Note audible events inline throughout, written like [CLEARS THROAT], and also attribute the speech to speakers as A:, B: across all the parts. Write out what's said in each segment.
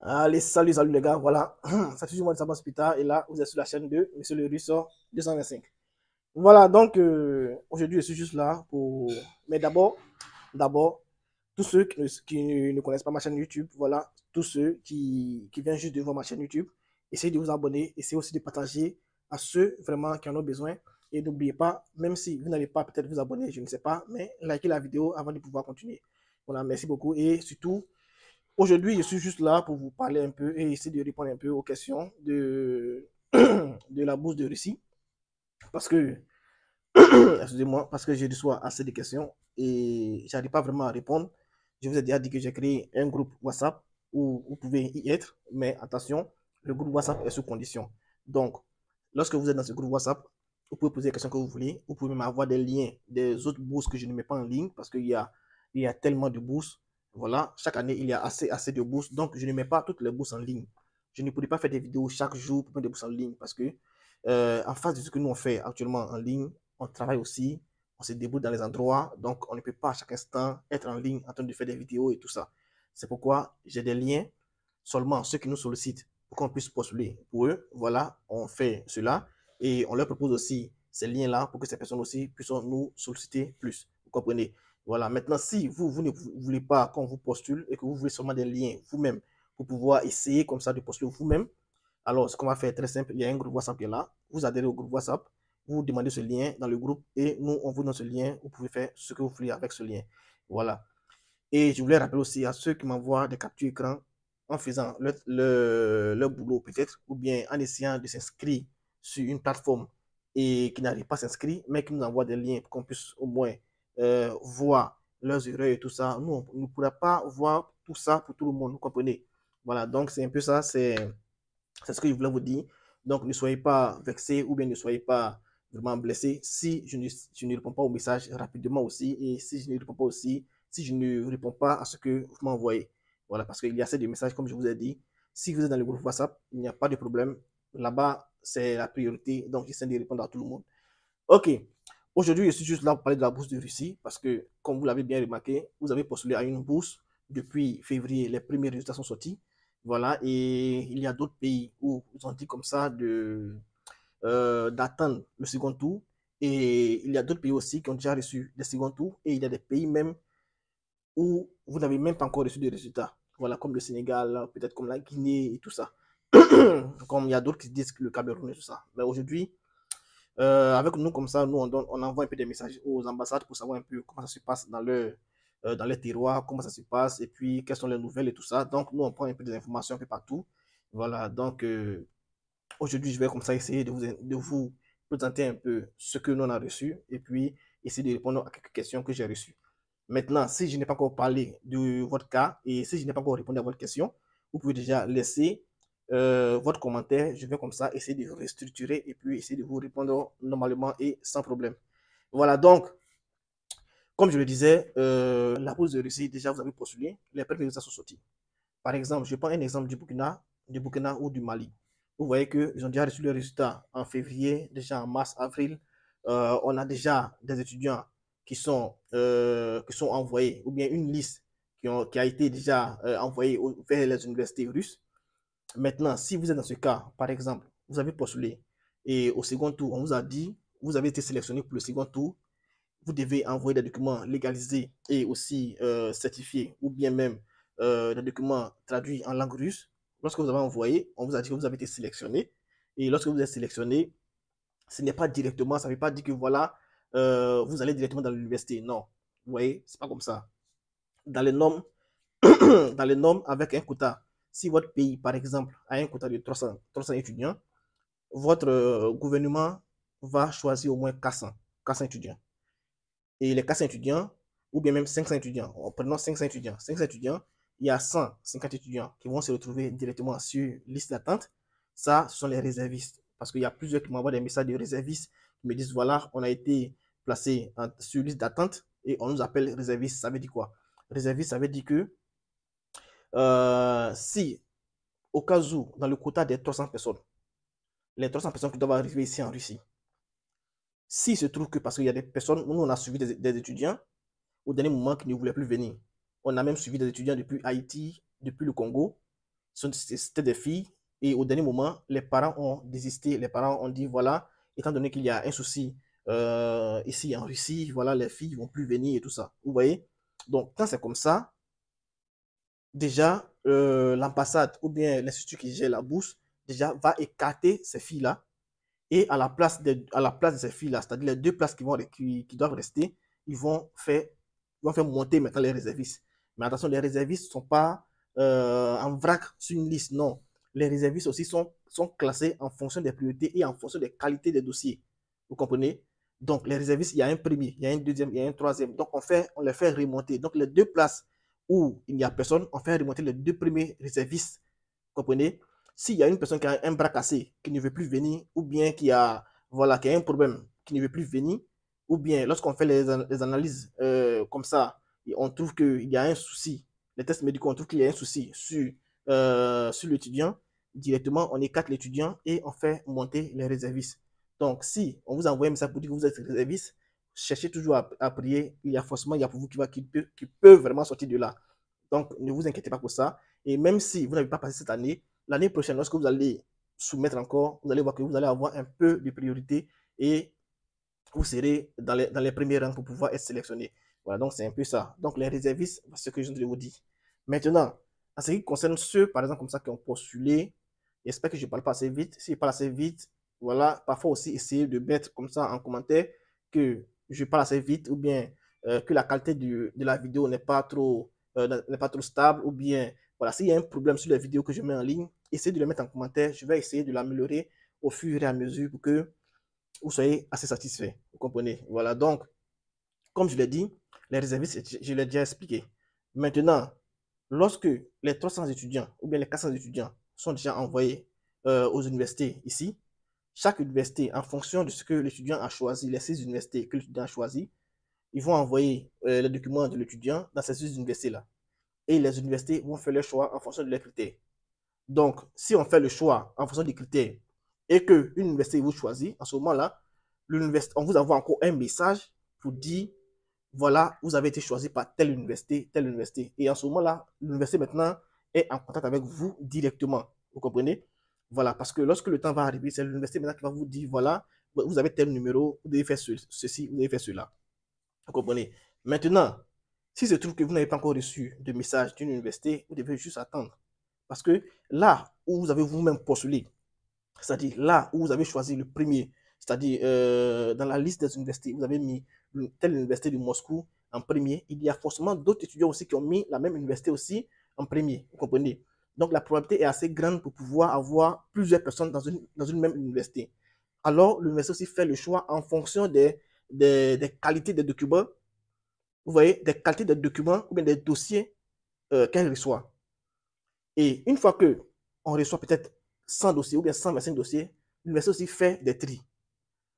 A: Allez, salut, salut les gars. Voilà, [CLEARS THROAT] ça fait toujours moi de Sabas Pita. Et là, vous êtes sur la chaîne de Monsieur le 225. Voilà, donc euh, aujourd'hui, je suis juste là pour. Mais d'abord, d'abord, tous ceux qui ne, connaissent pas ma chaîne YouTube, voilà, tous ceux qui, qui, viennent juste de voir ma chaîne YouTube, essayez de vous abonner, essayez aussi de partager à ceux vraiment qui en ont besoin. Et n'oubliez pas, même si vous n'avez pas peut-être vous abonner, je ne sais pas, mais likez la vidéo avant de pouvoir continuer. Voilà, merci beaucoup et surtout, Aujourd'hui, je suis juste là pour vous parler un peu et essayer de répondre un peu aux questions de, [CLEARS THROAT] de la bourse de Russie. Parce que, [CLEARS THROAT] excusez-moi, parce que je reçois assez de questions et je n'arrive pas vraiment à répondre. Je vous ai déjà dit que j'ai créé un groupe WhatsApp où vous pouvez y être, mais attention, le groupe WhatsApp est sous condition. Donc, lorsque vous êtes dans ce groupe WhatsApp, vous pouvez poser les questions que vous voulez. Vous pouvez même avoir des liens des autres bourses que je ne mets pas en ligne parce qu'il y a, il y a tellement de bourses voilà, chaque année, il y a assez, assez de bourses. Donc, je ne mets pas toutes les bourses en ligne. Je ne pourrais pas faire des vidéos chaque jour pour mettre des bourses en ligne parce que, euh, en face de ce que nous on fait actuellement en ligne, on travaille aussi, on se débrouille dans les endroits. Donc, on ne peut pas à chaque instant être en ligne en train de faire des vidéos et tout ça. C'est pourquoi j'ai des liens seulement ceux qui nous sollicitent pour qu'on puisse postuler pour eux. Voilà, on fait cela et on leur propose aussi ces liens-là pour que ces personnes aussi puissent nous solliciter plus. Vous comprenez voilà, maintenant, si vous, vous ne voulez pas qu'on vous postule et que vous voulez seulement des liens vous-même pour pouvoir essayer comme ça de postuler vous-même, alors ce qu'on va faire est très simple, il y a un groupe WhatsApp qui est là, vous adhérez au groupe WhatsApp, vous demandez ce lien dans le groupe et nous, on vous donne ce lien, vous pouvez faire ce que vous voulez avec ce lien. Voilà. Et je voulais rappeler aussi à ceux qui m'envoient des captures d'écran en faisant leur boulot peut-être, ou bien en essayant de s'inscrire sur une plateforme et qui n'arrive pas à s'inscrire, mais qui nous envoie des liens pour qu'on puisse au moins euh, voir leurs erreurs et tout ça. Nous, on ne pourra pas voir tout ça pour tout le monde, vous comprenez Voilà, donc c'est un peu ça, c'est ce que je voulais vous dire. Donc ne soyez pas vexés ou bien ne soyez pas vraiment blessés si je ne, je ne réponds pas au message rapidement aussi et si je ne réponds pas aussi, si je ne réponds pas à ce que vous m'envoyez. Voilà, parce qu'il y a assez de messages, comme je vous ai dit. Si vous êtes dans le groupe WhatsApp, il n'y a pas de problème. Là-bas, c'est la priorité. Donc, j'essaie de répondre à tout le monde. OK. Aujourd'hui, je suis juste là pour parler de la bourse de Russie parce que, comme vous l'avez bien remarqué, vous avez postulé à une bourse depuis février. Les premiers résultats sont sortis. Voilà, et il y a d'autres pays où ils ont dit comme ça de euh, d'attendre le second tour. Et il y a d'autres pays aussi qui ont déjà reçu le second tour. Et il y a des pays même où vous n'avez même pas encore reçu de résultats. Voilà, comme le Sénégal, peut-être comme la Guinée et tout ça. [CLEARS THROAT] comme il y a d'autres qui disent que le Cameroun et tout ça. Mais aujourd'hui, euh, avec nous, comme ça, nous, on, on, envoie un peu des messages aux ambassades pour savoir un peu comment ça se passe dans, le, euh, dans les tiroirs, comment ça se passe, et puis quelles sont les nouvelles et tout ça. Donc, nous, on prend un peu des informations un peu partout. Voilà, donc euh, aujourd'hui, je vais comme ça essayer de vous, de vous présenter un peu ce que nous, on a reçu, et puis essayer de répondre à quelques questions que j'ai reçues. Maintenant, si je n'ai pas encore parlé de votre cas, et si je n'ai pas encore répondu à votre question, vous pouvez déjà laisser euh, votre commentaire. Je vais comme ça essayer de restructurer et puis essayer de vous répondre normalement et sans problème. Voilà, donc, comme je le disais, euh, la pause de Russie, déjà, vous avez postulé, les premiers sont sortis. Par exemple, je prends un exemple du Burkina, du Burkina ou du Mali. Vous voyez qu'ils ont déjà reçu le résultat en février, déjà en mars, avril. Euh, on a déjà des étudiants qui sont, qui sont envoyés, ou bien une liste qui, ont, qui a été déjà envoyée vers les universités russes. Maintenant, si vous êtes dans ce cas, par exemple, vous avez postulé et au second tour, on vous a dit, vous avez été sélectionné pour le second tour, vous devez envoyer des documents légalisés et aussi euh, certifiés ou bien même euh, des documents traduits en langue russe. Lorsque vous avez envoyé, on vous a dit que vous avez été sélectionné. Et lorsque vous êtes sélectionné, ce n'est pas directement, ça ne veut pas dire que voilà, euh, vous allez directement dans l'université. Non, vous voyez, ce n'est pas comme ça. Dans les normes, [CLEARS THROAT] dans les normes avec un quota, si votre pays, par exemple, a un quota de 300, étudiants, votre euh, gouvernement va choisir au moins 400, étudiants. Et les 400 étudiants, ou bien même 500 étudiants, prenant 500 étudiants, 500 étudiants, il y a 150 étudiants qui vont se retrouver directement sur liste d'attente. Ça, ce sont les réservistes. Parce qu'il y a plusieurs qui m'envoient des messages de réservistes qui me disent, voilà, on a été placé sur liste d'attente et on nous appelle réservistes. Ça veut dire quoi Réserviste, ça veut dire que euh, si, au cas où, dans le quota des 300 personnes, les 300 personnes qui doivent arriver ici en Russie, s'il se trouve que, parce qu'il y a des personnes, nous, on a suivi des, étudiants au dernier moment qui ne voulaient plus venir. On a même suivi des étudiants depuis Haïti, depuis le Congo. C'était des filles. Et au dernier moment, les parents ont désisté. Les parents ont dit, voilà, étant donné qu'il y a un souci euh, ici en Russie, voilà, les filles ne vont plus venir et tout ça. Vous voyez Donc, quand c'est comme ça, déjà, euh, l'ambassade ou bien l'institut qui gère la bourse, déjà, va écarter ces filles-là. Et à la place de, à la place de ces filles-là, c'est-à-dire les deux places qui, vont, qui, doivent rester, ils vont faire, faire monter maintenant les réservistes. Mais attention, les réservistes ne sont pas euh, en vrac sur une liste, non. Les réservistes aussi sont, sont classés en fonction des priorités et en fonction des qualités des dossiers. Vous comprenez Donc, les réservistes, il y a un premier, il y a un deuxième, il y a un troisième. Donc, on, fait, on les fait remonter. Donc, les deux places où il n'y a personne, on fait remonter les deux premiers réservistes. Comprenez S'il y a une personne qui a un bras cassé, qui ne veut plus venir, ou bien qui a, voilà, qui a un problème, qui ne veut plus venir, ou bien lorsqu'on fait les, analyses euh, comme ça, et on trouve qu'il y a un souci, les tests médicaux, on trouve qu'il y a un souci sur, euh, sur l'étudiant, directement, on écarte l'étudiant et on fait monter les réservistes. Donc, si on vous envoie un message pour dire que vous êtes réserviste, cherchez toujours à, prier. Il y a forcément, il y a pour vous qui, va, qui, peut, vraiment sortir de là. Donc, ne vous inquiétez pas pour ça. Et même si vous n'avez pas passé cette année, l'année prochaine, lorsque vous allez soumettre encore, vous allez voir que vous allez avoir un peu de priorité et vous serez dans les, premiers rangs pour pouvoir être sélectionné. Voilà, donc c'est un peu ça. Donc, les réservistes, c'est ce que je vous dis Maintenant, en ce qui concerne ceux, par exemple, comme ça, qui ont postulé, j'espère que je ne parle pas assez vite. Si je parle assez vite, voilà, parfois aussi, essayez de mettre comme ça en commentaire que je parle assez vite ou bien euh, que la qualité de la vidéo n'est pas trop euh, n'est pas trop stable ou bien voilà s'il y a un problème sur les vidéos que je mets en ligne essayez de le mettre en commentaire je vais essayer de l'améliorer au fur et à mesure pour que vous soyez assez satisfait vous comprenez voilà donc comme je l'ai dit les réservistes je, l'ai déjà expliqué maintenant lorsque les 300 étudiants ou bien les 400 étudiants sont déjà envoyés euh, aux universités ici chaque université, en fonction de ce que l'étudiant a choisi, les six universités que l'étudiant a choisi, ils vont envoyer euh, les documents de l'étudiant dans ces six universités-là. Et les universités vont faire le choix en fonction de leurs critères. Donc, si on fait le choix en fonction des critères et qu'une université vous choisit, en ce moment-là, on vous envoie encore un message pour dire, voilà, vous avez été choisi par telle université, telle université. Et en ce moment-là, l'université maintenant est en contact avec vous directement. Vous comprenez voilà, parce que lorsque le temps va arriver, c'est l'université maintenant qui va vous dire, voilà, vous avez tel numéro, vous devez faire ceci, vous devez faire cela. Vous comprenez Maintenant, si se trouve que vous n'avez pas encore reçu de message d'une université, vous devez juste attendre. Parce que là où vous avez vous-même postulé, c'est-à-dire là où vous avez choisi le premier, c'est-à-dire euh, dans la liste des universités, vous avez mis telle université de Moscou en premier, il y a forcément d'autres étudiants aussi qui ont mis la même université aussi en premier. Vous comprenez donc la probabilité est assez grande pour pouvoir avoir plusieurs personnes dans une, dans une même université. Alors l'université aussi fait le choix en fonction des, des, qualités des documents, vous voyez, des qualités des documents ou bien des dossiers euh, qu'elle reçoit. Et une fois que on reçoit peut-être 100 dossiers ou bien 125 dossiers, l'université aussi fait des tris.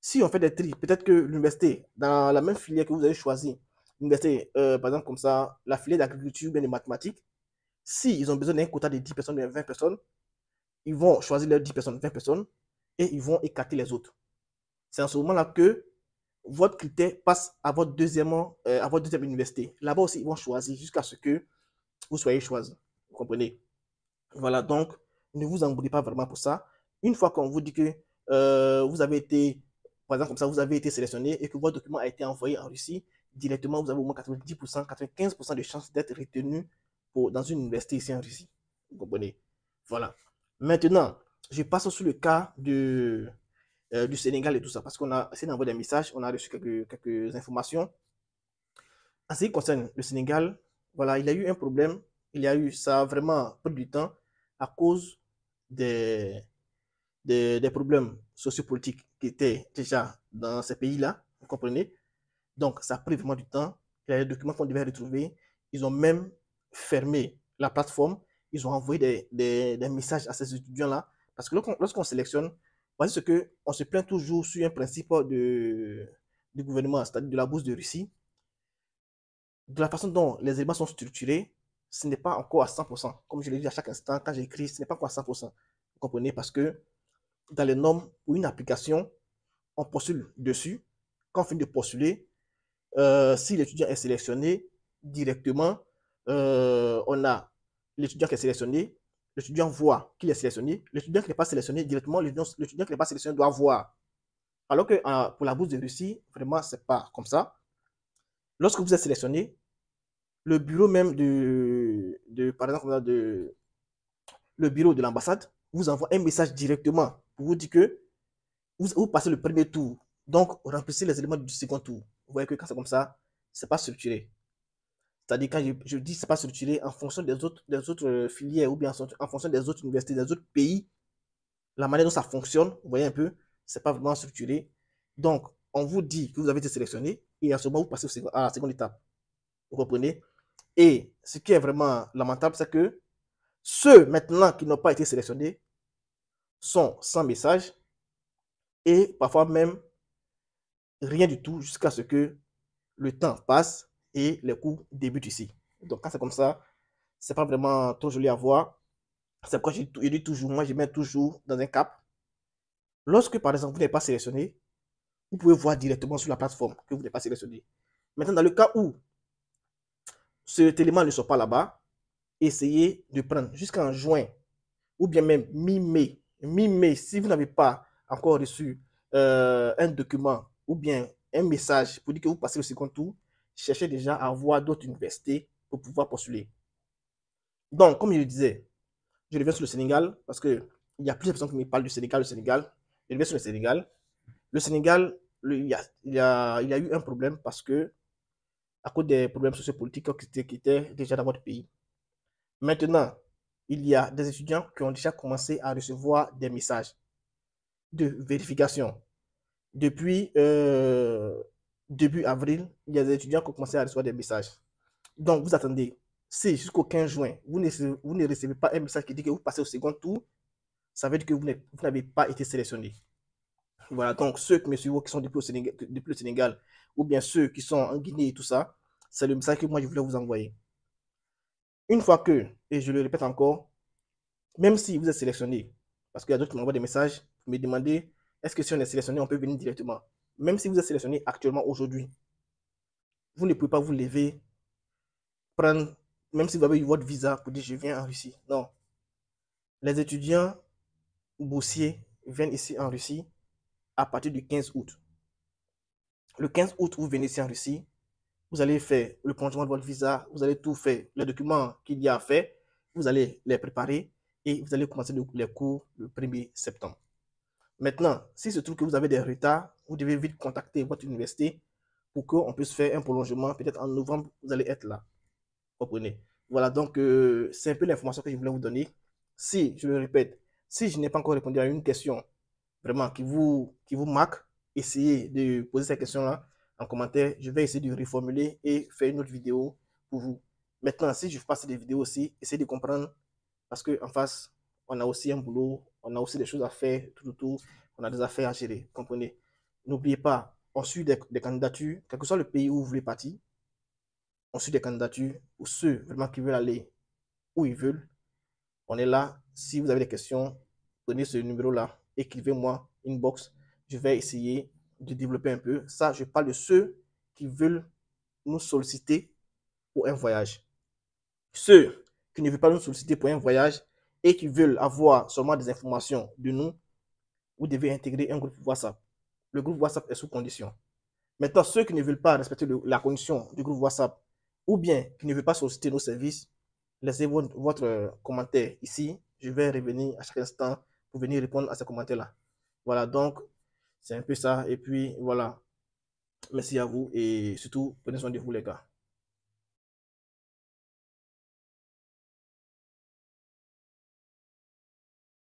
A: Si on fait des tris, peut-être que l'université, dans la même filière que vous avez choisi, l'université, euh, par exemple, comme ça, la filière d'agriculture ou bien de mathématiques, S'ils ils ont besoin d'un quota de 10 personnes, de 20 personnes, ils vont choisir leurs 10 personnes, 20 personnes, et ils vont écarter les autres. C'est en ce moment-là que votre critère passe à votre, deuxième, euh, à votre deuxième université. Là-bas aussi, ils vont choisir jusqu'à ce que vous soyez choisi. Vous comprenez Voilà, donc, ne vous embrouillez pas vraiment pour ça. Une fois qu'on vous dit que euh, vous avez été, par exemple, comme ça, vous avez été sélectionné et que votre document a été envoyé en Russie, directement, vous avez au moins 90%, 95% de chances d'être retenu dans une université ici en Russie. Vous comprenez Voilà. Maintenant, je passe sur le cas de, euh, du Sénégal et tout ça, parce qu'on a essayé d'envoyer des messages, on a reçu quelques, quelques informations. En ce qui concerne le Sénégal, voilà, il y a eu un problème, il y a eu, ça a vraiment pris du temps à cause des, des, des problèmes sociopolitiques qui étaient déjà dans ces pays-là, vous comprenez Donc, ça a pris vraiment du temps. Il y a des documents qu'on devait retrouver. Ils ont même fermé la plateforme, ils ont envoyé des, des, messages à ces étudiants-là. Parce que lorsqu'on sélectionne, voici ce que on se plaint toujours sur un principe de, du gouvernement, c'est-à-dire de la bourse de Russie. De la façon dont les éléments sont structurés, ce n'est pas encore à 100%. Comme je l'ai dit à chaque instant, quand j'écris, ce n'est pas encore à 100%. Vous comprenez Parce que dans les normes ou une application, on postule dessus. Quand on finit de postuler, euh, si l'étudiant est sélectionné, directement, euh, on a l'étudiant qui est sélectionné, l'étudiant voit qu'il est sélectionné, l'étudiant qui n'est pas sélectionné directement, l'étudiant qui n'est pas sélectionné doit voir. Alors que euh, pour la bourse de Russie, vraiment, c'est pas comme ça. Lorsque vous êtes sélectionné, le bureau même de, de par exemple, de, le bureau de l'ambassade vous envoie un message directement pour vous dire que vous, passez le premier tour. Donc, remplissez les éléments du second tour. Vous voyez que quand c'est comme ça, c'est pas structuré. C'est-à-dire, quand je, dis que ce n'est pas structuré en fonction des autres, des autres euh, filières ou bien en fonction des autres universités, des autres pays, la manière dont ça fonctionne, vous voyez un peu, ce n'est pas vraiment structuré. Donc, on vous dit que vous avez été sélectionné et à ce moment, vous passez à la seconde étape. Vous comprenez Et ce qui est vraiment lamentable, c'est que ceux maintenant qui n'ont pas été sélectionnés sont sans message et parfois même rien du tout jusqu'à ce que le temps passe et les cours débutent ici. Donc quand c'est comme ça, c'est pas vraiment trop joli à voir. C'est pourquoi je, dit dis toujours, moi je mets toujours dans un cap. Lorsque par exemple vous n'êtes pas sélectionné, vous pouvez voir directement sur la plateforme que vous n'êtes pas sélectionné. Maintenant, dans le cas où ce élément ne sont pas là-bas, essayez de prendre jusqu'en juin ou bien même mi-mai. Mi-mai, si vous n'avez pas encore reçu euh, un document ou bien un message pour dire que vous passez le second tour, cherchait déjà à avoir d'autres universités pour pouvoir postuler. Donc, comme je le disais, je reviens sur le Sénégal parce que il y a plusieurs personnes qui me parlent du Sénégal, le Sénégal. Je reviens sur le Sénégal. Le Sénégal, il, y a, il, a, il, a, eu un problème parce que, à cause des problèmes sociopolitiques qui étaient, qui étaient déjà dans votre pays. Maintenant, il y a des étudiants qui ont déjà commencé à recevoir des messages de vérification. Depuis euh, début avril, il y a des étudiants qui ont commencé à recevoir des messages. Donc, vous attendez. Si jusqu'au 15 juin, vous ne, vous ne recevez pas un message qui dit que vous passez au second tour, ça veut dire que vous n'avez pas été sélectionné. Voilà, donc ceux qui me suivent, qui sont depuis, au Sénégal, le Sénégal, ou bien ceux qui sont en Guinée et tout ça, c'est le message que moi je voulais vous envoyer. Une fois que, et je le répète encore, même si vous êtes sélectionné, parce qu'il y a d'autres qui m'envoient des messages, vous me demandez, est-ce que si on est sélectionné, on peut venir directement même si vous êtes sélectionné actuellement aujourd'hui, vous ne pouvez pas vous lever, prendre, même si vous avez eu votre visa pour dire je viens en Russie. Non. Les étudiants boursiers viennent ici en Russie à partir du 15 août. Le 15 août, vous venez ici en Russie, vous allez faire le conjoint de votre visa, vous allez tout faire, les documents qu'il y a à faire, vous allez les préparer et vous allez commencer les cours le 1er septembre. Maintenant, si se trouve que vous avez des retards, vous devez vite contacter votre université pour qu'on puisse faire un prolongement. Peut-être en novembre, vous allez être là. Comprenez Voilà, donc euh, c'est un peu l'information que je voulais vous donner. Si, je le répète, si je n'ai pas encore répondu à une question vraiment qui vous, qui vous marque, essayez de poser cette question-là en commentaire. Je vais essayer de reformuler et faire une autre vidéo pour vous. Maintenant, si je passe des vidéos aussi, essayez de comprendre parce qu'en face, on a aussi un boulot, on a aussi des choses à faire tout autour, on a des affaires à gérer, comprenez N'oubliez pas, on suit des, candidatures, quel que soit le pays où vous voulez partir, on suit des candidatures ou ceux vraiment qui veulent aller où ils veulent. On est là. Si vous avez des questions, prenez ce numéro-là, écrivez-moi une box. Je vais essayer de développer un peu. Ça, je parle de ceux qui veulent nous solliciter pour un voyage. Ceux qui ne veulent pas nous solliciter pour un voyage et qui veulent avoir seulement des informations de nous, vous devez intégrer un groupe WhatsApp le groupe WhatsApp est sous condition. Maintenant, ceux qui ne veulent pas respecter la condition du groupe WhatsApp ou bien qui ne veulent pas solliciter nos services, laissez votre, votre euh, commentaire ici. Je vais revenir à chaque instant pour venir répondre à ces commentaires-là. Voilà, donc, c'est un peu ça. Et puis, voilà. Merci à vous et surtout, prenez soin de vous, les gars.